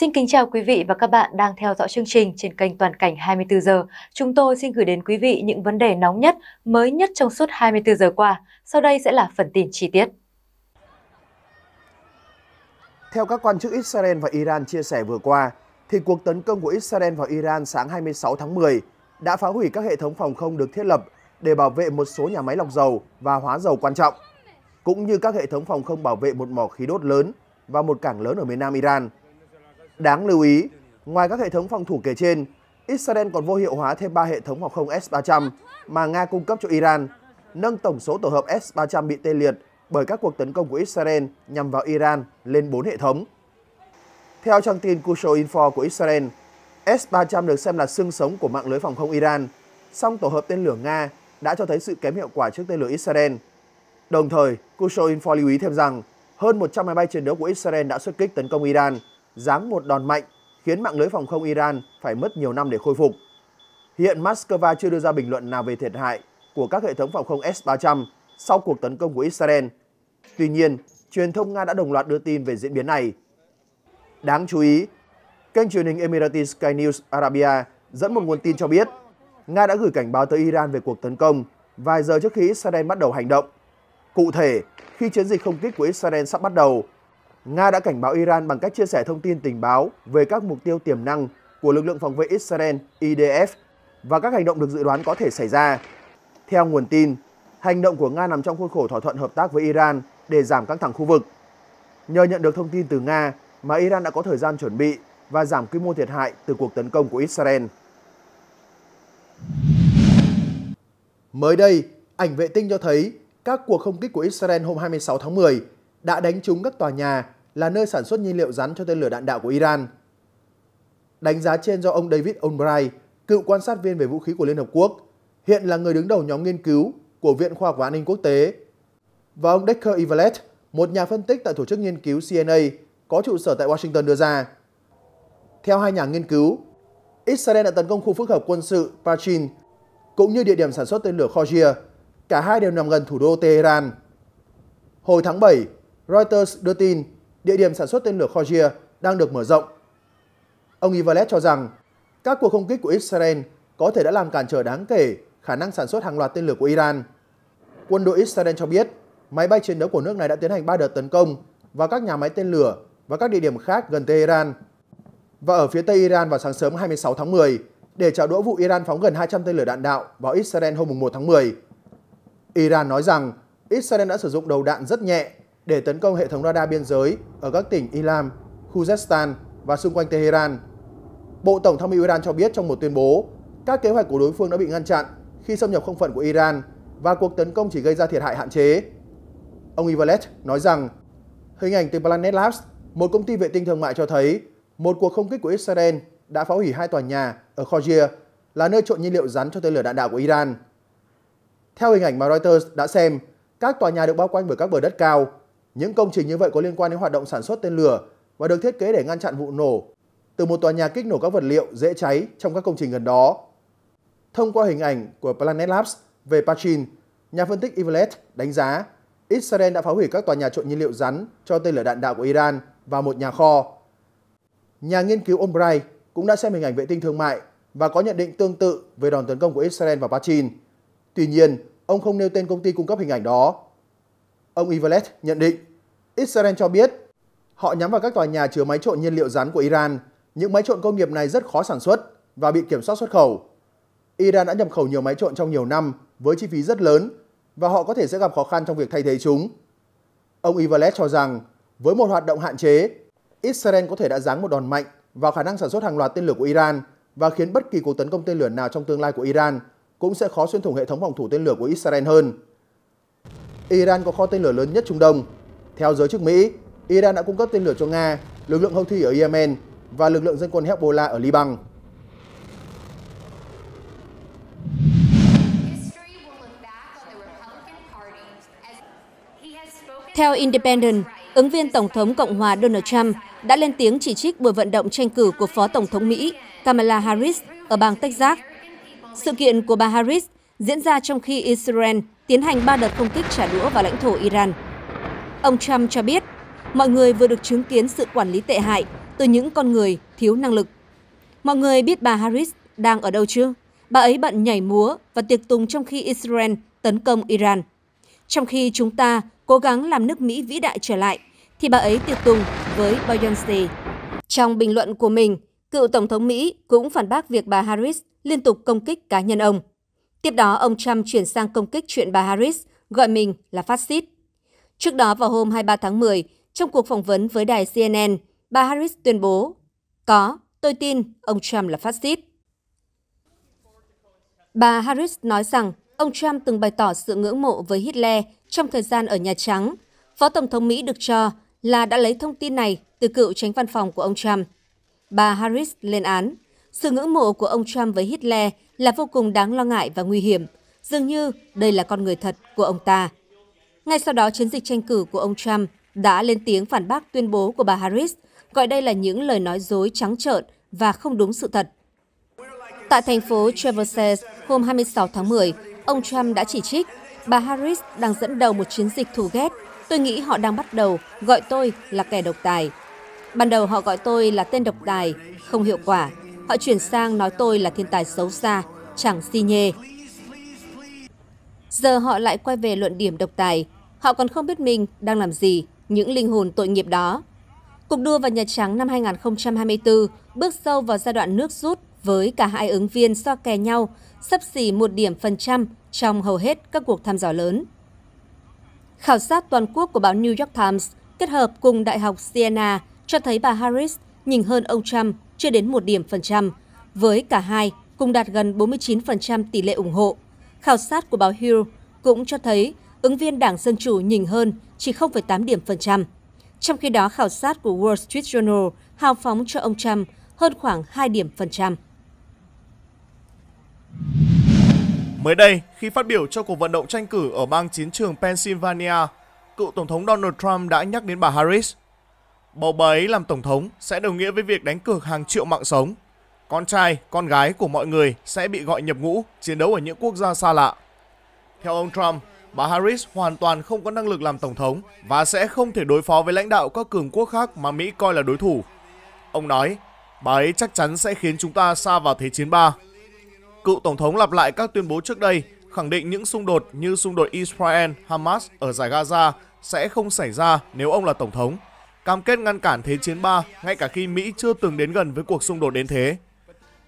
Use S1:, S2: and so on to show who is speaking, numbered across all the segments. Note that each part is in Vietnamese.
S1: Xin kính chào quý vị và các bạn đang theo dõi chương trình trên kênh Toàn cảnh 24 giờ. Chúng tôi xin gửi đến quý vị những vấn đề nóng nhất, mới nhất trong suốt 24 giờ qua. Sau đây sẽ là phần tin chi tiết. Theo
S2: các quan chức Israel và Iran chia sẻ vừa qua, thì cuộc tấn công của Israel vào Iran sáng 26 tháng 10 đã phá hủy các hệ thống phòng không được thiết lập để bảo vệ một số nhà máy lọc dầu và hóa dầu quan trọng, cũng như các hệ thống phòng không bảo vệ một mỏ khí đốt lớn và một cảng lớn ở miền nam Iran – Đáng lưu ý, ngoài các hệ thống phòng thủ kể trên, Israel còn vô hiệu hóa thêm 3 hệ thống phòng không S-300 mà Nga cung cấp cho Iran, nâng tổng số tổ hợp S-300 bị tê liệt bởi các cuộc tấn công của Israel nhằm vào Iran lên 4 hệ thống. Theo trang tin Kusho Info của Israel, S-300 được xem là xương sống của mạng lưới phòng không Iran, song tổ hợp tên lửa Nga đã cho thấy sự kém hiệu quả trước tên lửa Israel. Đồng thời, Kusho Info lưu ý thêm rằng hơn 100 máy bay chiến đấu của Israel đã xuất kích tấn công Iran, giáng một đòn mạnh khiến mạng lưới phòng không Iran phải mất nhiều năm để khôi phục. Hiện Moscow chưa đưa ra bình luận nào về thiệt hại của các hệ thống phòng không S-300 sau cuộc tấn công của Israel. Tuy nhiên, truyền thông Nga đã đồng loạt đưa tin về diễn biến này. Đáng chú ý, kênh truyền hình Emirati Sky News Arabia dẫn một nguồn tin cho biết Nga đã gửi cảnh báo tới Iran về cuộc tấn công vài giờ trước khi Israel bắt đầu hành động. Cụ thể, khi chiến dịch không kích của Israel sắp bắt đầu, Nga đã cảnh báo Iran bằng cách chia sẻ thông tin tình báo về các mục tiêu tiềm năng của lực lượng phòng vệ Israel IDF và các hành động được dự đoán có thể xảy ra. Theo nguồn tin, hành động của Nga nằm trong khuôn khổ thỏa thuận hợp tác với Iran để giảm căng thẳng khu vực. Nhờ nhận được thông tin từ Nga mà Iran đã có thời gian chuẩn bị và giảm quy mô thiệt hại từ cuộc tấn công của Israel. Mới đây, ảnh vệ tinh cho thấy các cuộc không kích của Israel hôm 26 tháng 10 đã đánh trúng các tòa nhà là nơi sản xuất nhiên liệu rắn cho tên lửa đạn đạo của Iran. Đánh giá trên do ông David Albright, cựu quan sát viên về vũ khí của Liên Hợp Quốc, hiện là người đứng đầu nhóm nghiên cứu của Viện Khoa học và An ninh Quốc tế. Và ông Decker Ivalet, một nhà phân tích tại tổ chức nghiên cứu CNA có trụ sở tại Washington đưa ra. Theo hai nhà nghiên cứu, Israel đã tấn công khu phức hợp quân sự Pachin cũng như địa điểm sản xuất tên lửa Khojia, cả hai đều nằm gần thủ đô Tehran. Hồi tháng 7, Reuters đưa tin địa điểm sản xuất tên lửa Khorjia đang được mở rộng. Ông Ivalet cho rằng các cuộc không kích của Israel có thể đã làm cản trở đáng kể khả năng sản xuất hàng loạt tên lửa của Iran. Quân đội Israel cho biết máy bay chiến đấu của nước này đã tiến hành 3 đợt tấn công vào các nhà máy tên lửa và các địa điểm khác gần Tehran và ở phía Tây Iran vào sáng sớm 26 tháng 10 để trả đũa vụ Iran phóng gần 200 tên lửa đạn đạo vào Israel hôm 1 tháng 10. Iran nói rằng Israel đã sử dụng đầu đạn rất nhẹ để tấn công hệ thống radar biên giới ở các tỉnh Ilam, Khuzestan và xung quanh Tehran. Bộ Tổng tham mưu Iran cho biết trong một tuyên bố, các kế hoạch của đối phương đã bị ngăn chặn khi xâm nhập không phận của Iran và cuộc tấn công chỉ gây ra thiệt hại hạn chế. Ông Ivalet nói rằng, hình ảnh từ Planet Labs, một công ty vệ tinh thương mại cho thấy một cuộc không kích của Israel đã phá hủy hai tòa nhà ở Khojia là nơi trộn nhiên liệu rắn cho tên lửa đạn đạo của Iran. Theo hình ảnh mà Reuters đã xem, các tòa nhà được bao quanh bởi các bờ đất cao những công trình như vậy có liên quan đến hoạt động sản xuất tên lửa và được thiết kế để ngăn chặn vụ nổ từ một tòa nhà kích nổ các vật liệu dễ cháy trong các công trình gần đó. Thông qua hình ảnh của Planet Labs về Pachin, nhà phân tích Ivalet đánh giá Israel đã phá hủy các tòa nhà trộn nhiên liệu rắn cho tên lửa đạn đạo của Iran và một nhà kho. Nhà nghiên cứu Ombright cũng đã xem hình ảnh vệ tinh thương mại và có nhận định tương tự về đòn tấn công của Israel vào Pachin. Tuy nhiên, ông không nêu tên công ty cung cấp hình ảnh đó. Ông Ivalet nhận định, Israel cho biết họ nhắm vào các tòa nhà chứa máy trộn nhiên liệu rắn của Iran. Những máy trộn công nghiệp này rất khó sản xuất và bị kiểm soát xuất khẩu. Iran đã nhập khẩu nhiều máy trộn trong nhiều năm với chi phí rất lớn và họ có thể sẽ gặp khó khăn trong việc thay thế chúng. Ông Ivalet cho rằng, với một hoạt động hạn chế, Israel có thể đã giáng một đòn mạnh vào khả năng sản xuất hàng loạt tên lửa của Iran và khiến bất kỳ cuộc tấn công tên lửa nào trong tương lai của Iran cũng sẽ khó xuyên thủng hệ thống phòng thủ tên lửa của Israel hơn. Iran có kho tên lửa lớn nhất Trung Đông. Theo giới chức Mỹ, Iran đã cung cấp tên lửa cho Nga, lực lượng Houthi ở Yemen và lực lượng dân quân Hezbollah ở Liban.
S1: Theo Independent, ứng viên Tổng thống Cộng hòa Donald Trump đã lên tiếng chỉ trích buổi vận động tranh cử của Phó Tổng thống Mỹ Kamala Harris ở bang Texas. Sự kiện của bà Harris diễn ra trong khi Israel tiến hành ba đợt không kích trả đũa vào lãnh thổ Iran. Ông Trump cho biết, mọi người vừa được chứng kiến sự quản lý tệ hại từ những con người thiếu năng lực. Mọi người biết bà Harris đang ở đâu chưa? Bà ấy bận nhảy múa và tiệc tùng trong khi Israel tấn công Iran. Trong khi chúng ta cố gắng làm nước Mỹ vĩ đại trở lại, thì bà ấy tiệc tùng với Beyoncé. Trong bình luận của mình, cựu Tổng thống Mỹ cũng phản bác việc bà Harris liên tục công kích cá nhân ông. Tiếp đó, ông Trump chuyển sang công kích chuyện bà Harris, gọi mình là phát xít. Trước đó vào hôm 23 tháng 10, trong cuộc phỏng vấn với đài CNN, bà Harris tuyên bố, có, tôi tin ông Trump là phát xít. Bà Harris nói rằng ông Trump từng bày tỏ sự ngưỡng mộ với Hitler trong thời gian ở Nhà Trắng. Phó Tổng thống Mỹ được cho là đã lấy thông tin này từ cựu tránh văn phòng của ông Trump. Bà Harris lên án. Sự ngưỡng mộ của ông Trump với Hitler là vô cùng đáng lo ngại và nguy hiểm. Dường như đây là con người thật của ông ta. Ngay sau đó, chiến dịch tranh cử của ông Trump đã lên tiếng phản bác tuyên bố của bà Harris, gọi đây là những lời nói dối trắng trợn và không đúng sự thật. Tại thành phố Traverses, hôm 26 tháng 10, ông Trump đã chỉ trích bà Harris đang dẫn đầu một chiến dịch thù ghét. Tôi nghĩ họ đang bắt đầu gọi tôi là kẻ độc tài. Ban đầu họ gọi tôi là tên độc tài, không hiệu quả, Họ chuyển sang nói tôi là thiên tài xấu xa, chẳng si nhê. Giờ họ lại quay về luận điểm độc tài. Họ còn không biết mình đang làm gì, những linh hồn tội nghiệp đó. Cuộc đua vào Nhà Trắng năm 2024 bước sâu vào giai đoạn nước rút với cả hai ứng viên so kè nhau, sấp xỉ một điểm phần trăm trong hầu hết các cuộc thăm dò lớn. Khảo sát toàn quốc của báo New York Times kết hợp cùng Đại học Siena cho thấy bà Harris nhìn hơn ông Trump chưa đến một điểm phần trăm, với cả hai cùng đạt gần 49% tỷ lệ ủng hộ. Khảo sát của báo Hill cũng cho thấy ứng viên Đảng Dân Chủ nhỉnh hơn chỉ 0,8 điểm phần trăm. Trong khi đó, khảo sát của Wall Street Journal hào phóng cho ông Trump hơn khoảng 2 điểm phần trăm.
S3: Mới đây, khi phát biểu cho cuộc vận động tranh cử ở bang chiến trường Pennsylvania, cựu Tổng thống Donald Trump đã nhắc đến bà Harris, Bầu bà ấy làm tổng thống sẽ đồng nghĩa với việc đánh cược hàng triệu mạng sống. Con trai, con gái của mọi người sẽ bị gọi nhập ngũ, chiến đấu ở những quốc gia xa lạ. Theo ông Trump, bà Harris hoàn toàn không có năng lực làm tổng thống và sẽ không thể đối phó với lãnh đạo các cường quốc khác mà Mỹ coi là đối thủ. Ông nói, bà ấy chắc chắn sẽ khiến chúng ta xa vào Thế chiến 3. Cựu Tổng thống lặp lại các tuyên bố trước đây, khẳng định những xung đột như xung đột Israel-Hamas ở giải Gaza sẽ không xảy ra nếu ông là Tổng thống cam kết ngăn cản Thế chiến 3 ngay cả khi Mỹ chưa từng đến gần với cuộc xung đột đến thế.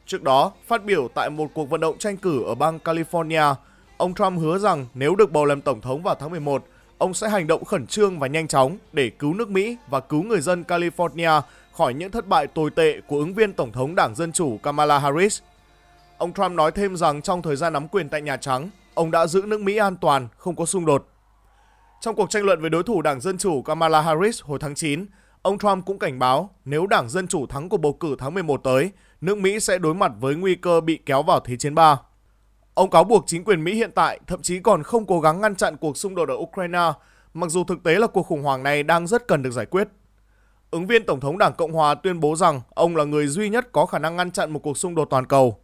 S3: Trước đó, phát biểu tại một cuộc vận động tranh cử ở bang California, ông Trump hứa rằng nếu được bầu làm tổng thống vào tháng 11, ông sẽ hành động khẩn trương và nhanh chóng để cứu nước Mỹ và cứu người dân California khỏi những thất bại tồi tệ của ứng viên tổng thống Đảng Dân chủ Kamala Harris. Ông Trump nói thêm rằng trong thời gian nắm quyền tại Nhà Trắng, ông đã giữ nước Mỹ an toàn, không có xung đột trong cuộc tranh luận với đối thủ Đảng Dân Chủ Kamala Harris hồi tháng 9, ông Trump cũng cảnh báo nếu Đảng Dân Chủ thắng cuộc bầu cử tháng 11 tới, nước Mỹ sẽ đối mặt với nguy cơ bị kéo vào Thế chiến 3. Ông cáo buộc chính quyền Mỹ hiện tại thậm chí còn không cố gắng ngăn chặn cuộc xung đột ở Ukraine, mặc dù thực tế là cuộc khủng hoảng này đang rất cần được giải quyết. Ứng viên Tổng thống Đảng Cộng Hòa tuyên bố rằng ông là người duy nhất có khả năng ngăn chặn một cuộc xung đột toàn cầu.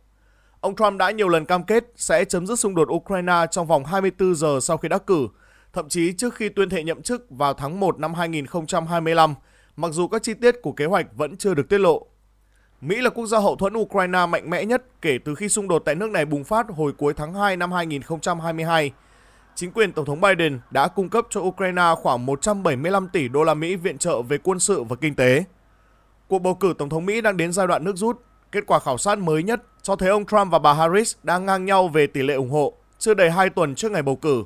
S3: Ông Trump đã nhiều lần cam kết sẽ chấm dứt xung đột Ukraine trong vòng 24 giờ sau khi đắc cử – Thậm chí trước khi tuyên thệ nhậm chức vào tháng 1 năm 2025, mặc dù các chi tiết của kế hoạch vẫn chưa được tiết lộ. Mỹ là quốc gia hậu thuẫn Ukraine mạnh mẽ nhất kể từ khi xung đột tại nước này bùng phát hồi cuối tháng 2 năm 2022. Chính quyền Tổng thống Biden đã cung cấp cho Ukraine khoảng 175 tỷ đô la Mỹ viện trợ về quân sự và kinh tế. Cuộc bầu cử Tổng thống Mỹ đang đến giai đoạn nước rút. Kết quả khảo sát mới nhất cho thấy ông Trump và bà Harris đang ngang nhau về tỷ lệ ủng hộ, chưa đầy 2 tuần trước ngày bầu cử